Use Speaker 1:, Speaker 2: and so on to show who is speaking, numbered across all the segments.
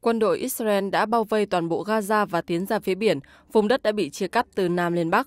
Speaker 1: quân đội Israel đã bao vây toàn bộ Gaza và tiến ra phía biển, vùng đất đã bị chia cắt từ Nam lên Bắc.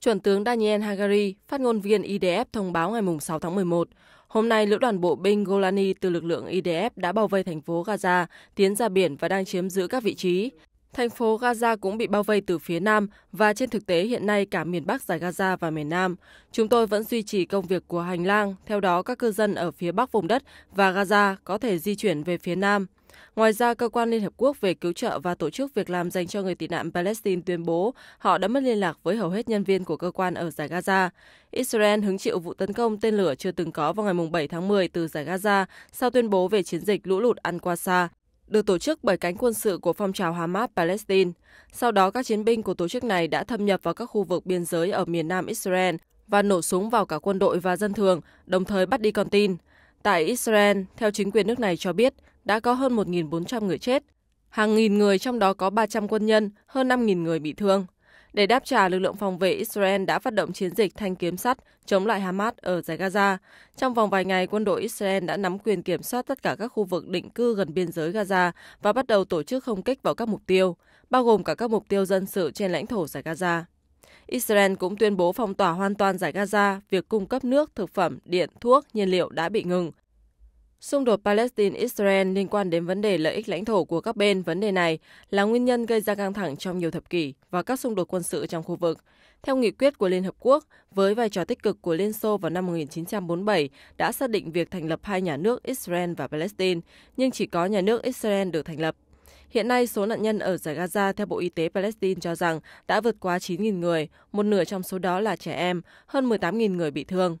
Speaker 1: Chuẩn tướng Daniel Hagari, phát ngôn viên IDF thông báo ngày 6 tháng 11, hôm nay lữ đoàn bộ binh Golani từ lực lượng IDF đã bao vây thành phố Gaza, tiến ra biển và đang chiếm giữ các vị trí. Thành phố Gaza cũng bị bao vây từ phía Nam và trên thực tế hiện nay cả miền Bắc giải Gaza và miền Nam. Chúng tôi vẫn duy trì công việc của hành lang, theo đó các cư dân ở phía Bắc vùng đất và Gaza có thể di chuyển về phía Nam. Ngoài ra, cơ quan Liên Hợp Quốc về cứu trợ và tổ chức việc làm dành cho người tị nạn Palestine tuyên bố họ đã mất liên lạc với hầu hết nhân viên của cơ quan ở giải Gaza. Israel hứng chịu vụ tấn công tên lửa chưa từng có vào ngày 7 tháng 10 từ giải Gaza sau tuyên bố về chiến dịch lũ lụt Al-Qasa được tổ chức bởi cánh quân sự của phong trào Hamas Palestine. Sau đó, các chiến binh của tổ chức này đã thâm nhập vào các khu vực biên giới ở miền nam Israel và nổ súng vào cả quân đội và dân thường, đồng thời bắt đi con tin. Tại Israel, theo chính quyền nước này cho biết, đã có hơn 1.400 người chết, hàng nghìn người trong đó có 300 quân nhân, hơn 5.000 người bị thương. Để đáp trả, lực lượng phòng vệ Israel đã phát động chiến dịch thanh kiếm sắt chống lại Hamas ở giải Gaza. Trong vòng vài ngày, quân đội Israel đã nắm quyền kiểm soát tất cả các khu vực định cư gần biên giới Gaza và bắt đầu tổ chức không kích vào các mục tiêu, bao gồm cả các mục tiêu dân sự trên lãnh thổ giải Gaza. Israel cũng tuyên bố phong tỏa hoàn toàn giải Gaza, việc cung cấp nước, thực phẩm, điện, thuốc, nhiên liệu đã bị ngừng. Xung đột Palestine-Israel liên quan đến vấn đề lợi ích lãnh thổ của các bên vấn đề này là nguyên nhân gây ra căng thẳng trong nhiều thập kỷ và các xung đột quân sự trong khu vực. Theo nghị quyết của Liên Hợp Quốc, với vai trò tích cực của Liên Xô vào năm 1947 đã xác định việc thành lập hai nhà nước Israel và Palestine, nhưng chỉ có nhà nước Israel được thành lập Hiện nay, số nạn nhân ở giải Gaza theo Bộ Y tế Palestine cho rằng đã vượt quá 9.000 người, một nửa trong số đó là trẻ em, hơn 18.000 người bị thương.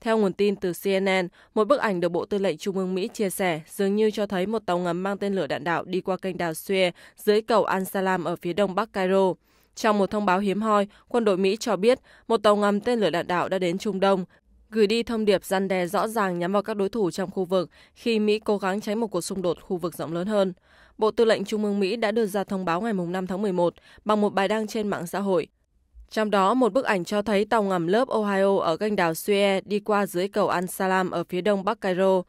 Speaker 1: Theo nguồn tin từ CNN, một bức ảnh được Bộ Tư lệnh Trung ương Mỹ chia sẻ dường như cho thấy một tàu ngầm mang tên lửa đạn đạo đi qua kênh đào Suez dưới cầu Al-Salam ở phía đông bắc Cairo. Trong một thông báo hiếm hoi, quân đội Mỹ cho biết một tàu ngầm tên lửa đạn đạo đã đến Trung Đông, gửi đi thông điệp gian đe rõ ràng nhắm vào các đối thủ trong khu vực khi Mỹ cố gắng tránh một cuộc xung đột khu vực rộng lớn hơn. Bộ Tư lệnh Trung ương Mỹ đã đưa ra thông báo ngày 5 tháng 11 bằng một bài đăng trên mạng xã hội. Trong đó, một bức ảnh cho thấy tàu ngầm lớp Ohio ở kênh đảo Suez đi qua dưới cầu An Salam ở phía đông Bắc Cairo.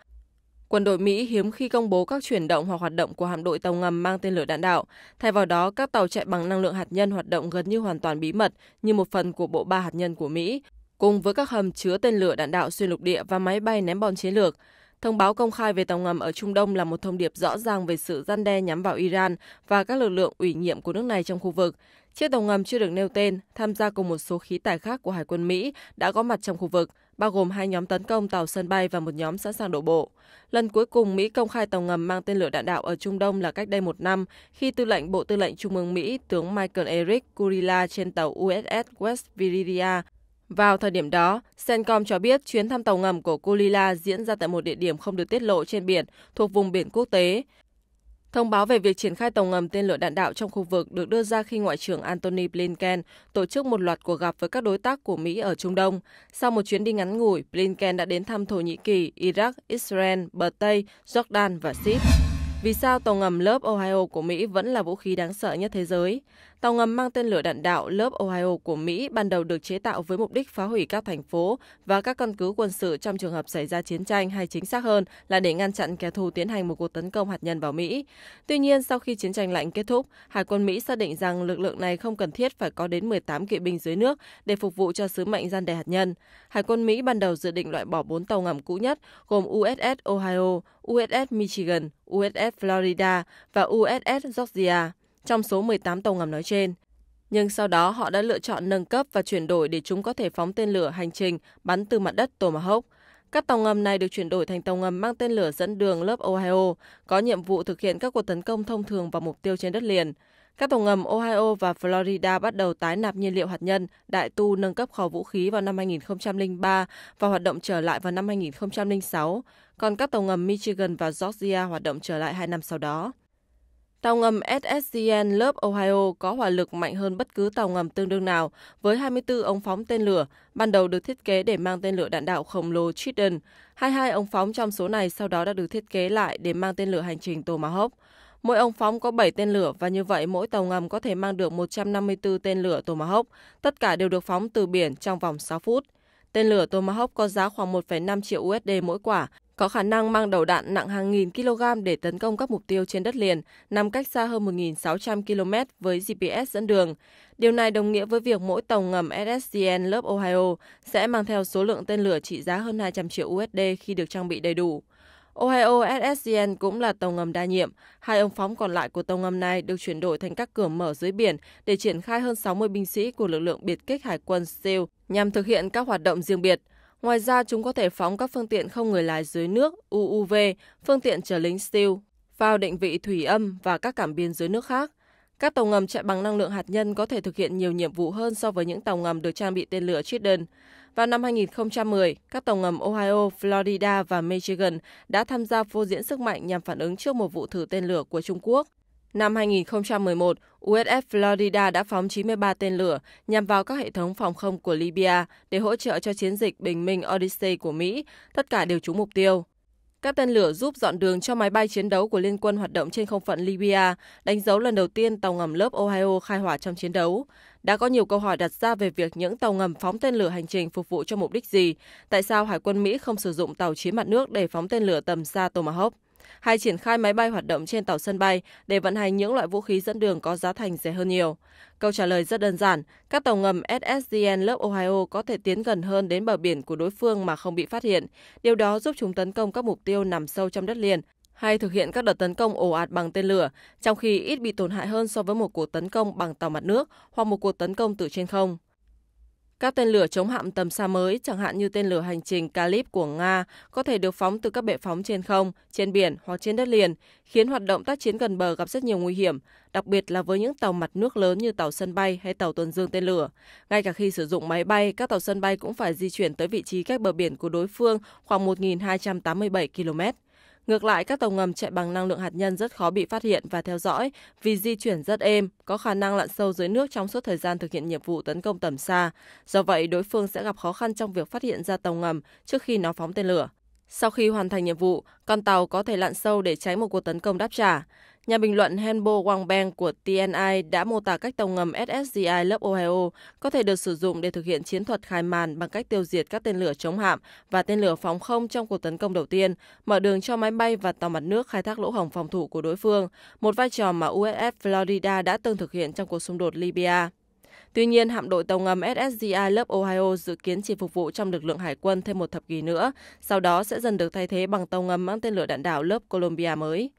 Speaker 1: Quân đội Mỹ hiếm khi công bố các chuyển động hoặc hoạt động của hạm đội tàu ngầm mang tên lửa đạn đạo. Thay vào đó, các tàu chạy bằng năng lượng hạt nhân hoạt động gần như hoàn toàn bí mật như một phần của bộ ba hạt nhân của Mỹ, cùng với các hầm chứa tên lửa đạn đạo xuyên lục địa và máy bay ném bom chiến lược. Thông báo công khai về tàu ngầm ở Trung Đông là một thông điệp rõ ràng về sự gian đe nhắm vào Iran và các lực lượng ủy nhiệm của nước này trong khu vực. Chiếc tàu ngầm chưa được nêu tên, tham gia cùng một số khí tài khác của Hải quân Mỹ đã có mặt trong khu vực, bao gồm hai nhóm tấn công tàu sân bay và một nhóm sẵn sàng đổ bộ. Lần cuối cùng Mỹ công khai tàu ngầm mang tên lửa đạn đạo ở Trung Đông là cách đây một năm, khi tư lệnh Bộ Tư lệnh Trung ương Mỹ tướng Michael Eric Kurila trên tàu USS West Virginia vào thời điểm đó, Sencom cho biết chuyến thăm tàu ngầm của Kulila diễn ra tại một địa điểm không được tiết lộ trên biển thuộc vùng biển quốc tế. Thông báo về việc triển khai tàu ngầm tên lửa đạn đạo trong khu vực được đưa ra khi Ngoại trưởng Antony Blinken tổ chức một loạt cuộc gặp với các đối tác của Mỹ ở Trung Đông. Sau một chuyến đi ngắn ngủi, Blinken đã đến thăm Thổ Nhĩ Kỳ, Iraq, Israel, Bờ Tây, Jordan và Sip. Vì sao tàu ngầm lớp Ohio của Mỹ vẫn là vũ khí đáng sợ nhất thế giới? Tàu ngầm mang tên lửa đạn đạo lớp Ohio của Mỹ ban đầu được chế tạo với mục đích phá hủy các thành phố và các căn cứ quân sự trong trường hợp xảy ra chiến tranh hay chính xác hơn là để ngăn chặn kẻ thù tiến hành một cuộc tấn công hạt nhân vào Mỹ. Tuy nhiên, sau khi chiến tranh lạnh kết thúc, Hải quân Mỹ xác định rằng lực lượng này không cần thiết phải có đến 18 kỵ binh dưới nước để phục vụ cho sứ mệnh gian đe hạt nhân. Hải quân Mỹ ban đầu dự định loại bỏ 4 tàu ngầm cũ nhất gồm USS Ohio, USS Michigan, USS Florida và USS Georgia trong số 18 tàu ngầm nói trên. Nhưng sau đó họ đã lựa chọn nâng cấp và chuyển đổi để chúng có thể phóng tên lửa hành trình bắn từ mặt đất Tomahawk. Các tàu ngầm này được chuyển đổi thành tàu ngầm mang tên lửa dẫn đường lớp Ohio, có nhiệm vụ thực hiện các cuộc tấn công thông thường vào mục tiêu trên đất liền. Các tàu ngầm Ohio và Florida bắt đầu tái nạp nhiên liệu hạt nhân, đại tu nâng cấp kho vũ khí vào năm 2003 và hoạt động trở lại vào năm 2006, còn các tàu ngầm Michigan và Georgia hoạt động trở lại hai năm sau đó. Tàu ngầm SSCN lớp Ohio có hỏa lực mạnh hơn bất cứ tàu ngầm tương đương nào, với 24 ống phóng tên lửa, ban đầu được thiết kế để mang tên lửa đạn đạo khổng lồ Triton. 22 ống phóng trong số này sau đó đã được thiết kế lại để mang tên lửa hành trình Tomahawk. Mỗi ống phóng có 7 tên lửa và như vậy mỗi tàu ngầm có thể mang được 154 tên lửa Tomahawk. Tất cả đều được phóng từ biển trong vòng 6 phút. Tên lửa Tomahawk có giá khoảng 1,5 triệu USD mỗi quả, có khả năng mang đầu đạn nặng hàng nghìn kg để tấn công các mục tiêu trên đất liền, nằm cách xa hơn 1.600 km với GPS dẫn đường. Điều này đồng nghĩa với việc mỗi tàu ngầm SSCN lớp Ohio sẽ mang theo số lượng tên lửa trị giá hơn 200 triệu USD khi được trang bị đầy đủ. Ohio SSCN cũng là tàu ngầm đa nhiệm. Hai ống phóng còn lại của tàu ngầm này được chuyển đổi thành các cửa mở dưới biển để triển khai hơn 60 binh sĩ của lực lượng biệt kích hải quân SEAL nhằm thực hiện các hoạt động riêng biệt. Ngoài ra, chúng có thể phóng các phương tiện không người lái dưới nước UUV, phương tiện chở lính STIL, vào định vị thủy âm và các cảm biến dưới nước khác. Các tàu ngầm chạy bằng năng lượng hạt nhân có thể thực hiện nhiều nhiệm vụ hơn so với những tàu ngầm được trang bị tên lửa Trident Vào năm 2010, các tàu ngầm Ohio, Florida và Michigan đã tham gia phô diễn sức mạnh nhằm phản ứng trước một vụ thử tên lửa của Trung Quốc. Năm 2011, USS Florida đã phóng 93 tên lửa nhằm vào các hệ thống phòng không của Libya để hỗ trợ cho chiến dịch Bình minh Odyssey của Mỹ, tất cả đều trúng mục tiêu. Các tên lửa giúp dọn đường cho máy bay chiến đấu của Liên quân hoạt động trên không phận Libya, đánh dấu lần đầu tiên tàu ngầm lớp Ohio khai hỏa trong chiến đấu. Đã có nhiều câu hỏi đặt ra về việc những tàu ngầm phóng tên lửa hành trình phục vụ cho mục đích gì, tại sao Hải quân Mỹ không sử dụng tàu chiến mặt nước để phóng tên lửa tầm xa Tomahawk hay triển khai máy bay hoạt động trên tàu sân bay để vận hành những loại vũ khí dẫn đường có giá thành rẻ hơn nhiều. Câu trả lời rất đơn giản, các tàu ngầm SSDN lớp Ohio có thể tiến gần hơn đến bờ biển của đối phương mà không bị phát hiện. Điều đó giúp chúng tấn công các mục tiêu nằm sâu trong đất liền hay thực hiện các đợt tấn công ồ ạt bằng tên lửa, trong khi ít bị tổn hại hơn so với một cuộc tấn công bằng tàu mặt nước hoặc một cuộc tấn công từ trên không. Các tên lửa chống hạm tầm xa mới, chẳng hạn như tên lửa hành trình Kalib của Nga, có thể được phóng từ các bệ phóng trên không, trên biển hoặc trên đất liền, khiến hoạt động tác chiến gần bờ gặp rất nhiều nguy hiểm, đặc biệt là với những tàu mặt nước lớn như tàu sân bay hay tàu tuần dương tên lửa. Ngay cả khi sử dụng máy bay, các tàu sân bay cũng phải di chuyển tới vị trí cách bờ biển của đối phương khoảng 1.287 km. Ngược lại, các tàu ngầm chạy bằng năng lượng hạt nhân rất khó bị phát hiện và theo dõi vì di chuyển rất êm, có khả năng lặn sâu dưới nước trong suốt thời gian thực hiện nhiệm vụ tấn công tầm xa. Do vậy, đối phương sẽ gặp khó khăn trong việc phát hiện ra tàu ngầm trước khi nó phóng tên lửa. Sau khi hoàn thành nhiệm vụ, con tàu có thể lặn sâu để tránh một cuộc tấn công đáp trả. Nhà bình luận Henbo Wangbang của TNI đã mô tả cách tàu ngầm SSGI lớp Ohio có thể được sử dụng để thực hiện chiến thuật khai màn bằng cách tiêu diệt các tên lửa chống hạm và tên lửa phóng không trong cuộc tấn công đầu tiên, mở đường cho máy bay và tàu mặt nước khai thác lỗ hổng phòng thủ của đối phương, một vai trò mà USS Florida đã từng thực hiện trong cuộc xung đột Libya. Tuy nhiên, hạm đội tàu ngầm SSGI lớp Ohio dự kiến chỉ phục vụ trong lực lượng hải quân thêm một thập kỷ nữa, sau đó sẽ dần được thay thế bằng tàu ngầm mang tên lửa đạn đạo lớp Columbia mới.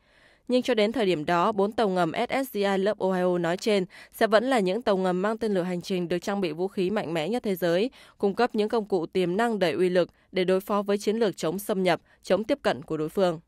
Speaker 1: Nhưng cho đến thời điểm đó, bốn tàu ngầm SSGI lớp Ohio nói trên sẽ vẫn là những tàu ngầm mang tên lửa hành trình được trang bị vũ khí mạnh mẽ nhất thế giới, cung cấp những công cụ tiềm năng đầy uy lực để đối phó với chiến lược chống xâm nhập, chống tiếp cận của đối phương.